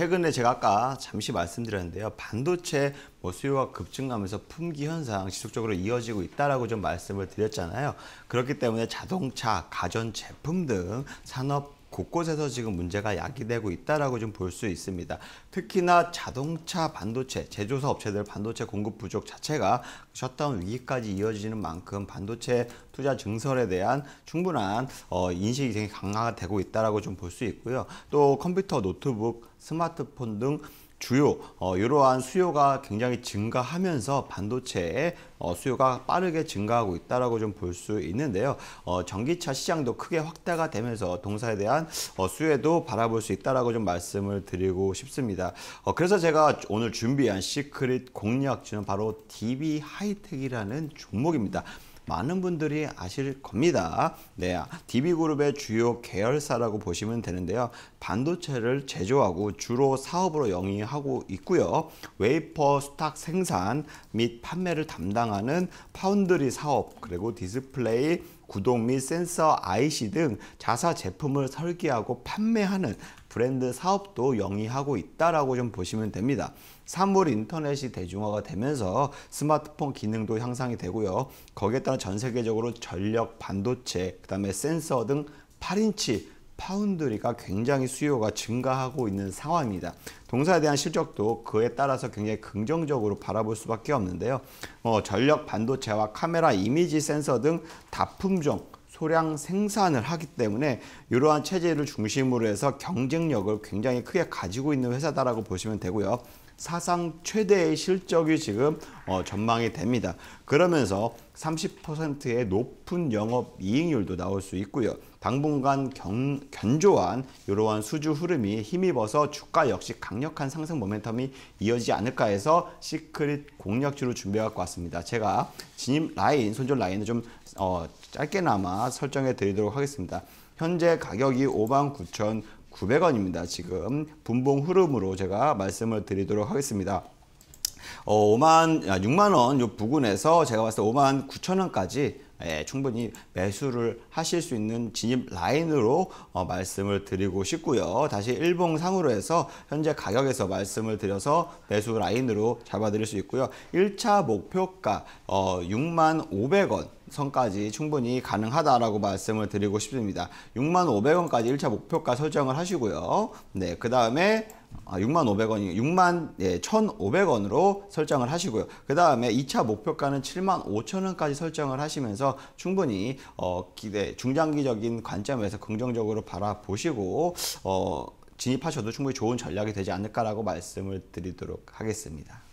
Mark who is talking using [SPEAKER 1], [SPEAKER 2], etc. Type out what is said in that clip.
[SPEAKER 1] 최근에 제가 아까 잠시 말씀드렸는데요. 반도체 뭐 수요가 급증하면서 품귀 현상 지속적으로 이어지고 있다라고 좀 말씀을 드렸잖아요. 그렇기 때문에 자동차, 가전 제품 등 산업 곳곳에서 지금 문제가 야기되고 있다라고 좀 볼 수 있습니다. 특히나 자동차 반도체 제조사 업체들 반도체 공급 부족 자체가 셧다운 위기까지 이어지는 만큼 반도체 투자 증설에 대한 충분한 어, 인식이 굉장히 강화되고 있다라고 좀 볼 수 있고요. 또 컴퓨터, 노트북, 스마트폰 등 주요 어, 이러한 수요가 굉장히 증가하면서 반도체의 어, 수요가 빠르게 증가하고 있다라고 좀 볼 수 있는데요. 어, 전기차 시장도 크게 확대가 되면서 동사에 대한 어, 수혜도 바라볼 수 있다라고 좀 말씀을 드리고 싶습니다. 어, 그래서 제가 오늘 준비한 시크릿 공략지는 바로 DB 하이텍이라는 종목입니다. 많은 분들이 아실 겁니다. 네, DB그룹의 주요 계열사라고 보시면 되는데요. 반도체를 제조하고 주로 사업으로 영위하고 있고요. 웨이퍼 수탁 생산 및 판매를 담당하는 파운드리 사업 그리고 디스플레이 구동 및 센서 IC 등 자사 제품을 설계하고 판매하는 브랜드 사업도 영위하고 있다라고 좀 보시면 됩니다. 3월 인터넷이 대중화가 되면서 스마트폰 기능도 향상이 되고요. 거기에 따라 전 세계적으로 전력, 반도체, 그다음에 센서 등 8인치 파운드리가 굉장히 수요가 증가하고 있는 상황입니다. 동사에 대한 실적도 그에 따라서 굉장히 긍정적으로 바라볼 수밖에 없는데요. 어, 전력 반도체와 카메라 이미지 센서 등 다품종 소량 생산을 하기 때문에 이러한 체제를 중심으로 해서 경쟁력을 굉장히 크게 가지고 있는 회사다라고 보시면 되고요. 사상 최대의 실적이 지금 어, 전망이 됩니다. 그러면서 30%의 높은 영업 이익률도 나올 수 있고요. 당분간 견, 견조한 이러한 수주 흐름이 힘입어서 주가 역시 강력한 상승 모멘텀이 이어지지 않을까 해서 시크릿 공략주로 준비해 갖고 왔습니다. 제가 진입 라인, 손절 라인을 좀 어, 짧게나마 설정해 드리도록 하겠습니다. 현재 가격이 59,000 900원입니다. 지금 분봉 흐름으로 제가 말씀을 드리도록 하겠습니다. 어, 5만, 6만 아, 원, 요 부근에서 제가 봤을 때 5만 9천 원까지 예, 충분히 매수를 하실 수 있는 진입 라인으로 어, 말씀을 드리고 싶고요. 다시 일봉상으로 해서 현재 가격에서 말씀을 드려서 매수 라인으로 잡아드릴 수 있고요. 1차 목표가 어, 6만 500원 선까지 충분히 가능하다라고 말씀을 드리고 싶습니다. 6만 500원까지 1차 목표가 설정을 하시고요. 네, 그 다음에 6만 아, 500원이 6만 1,500원으로 예, 설정을 하시고요. 그 다음에 2차 목표가는 7만 5천원까지 설정을 하시면서 충분히 어, 기대 중장기적인 관점에서 긍정적으로 바라보시고 어, 진입하셔도 충분히 좋은 전략이 되지 않을까라고 말씀을 드리도록 하겠습니다.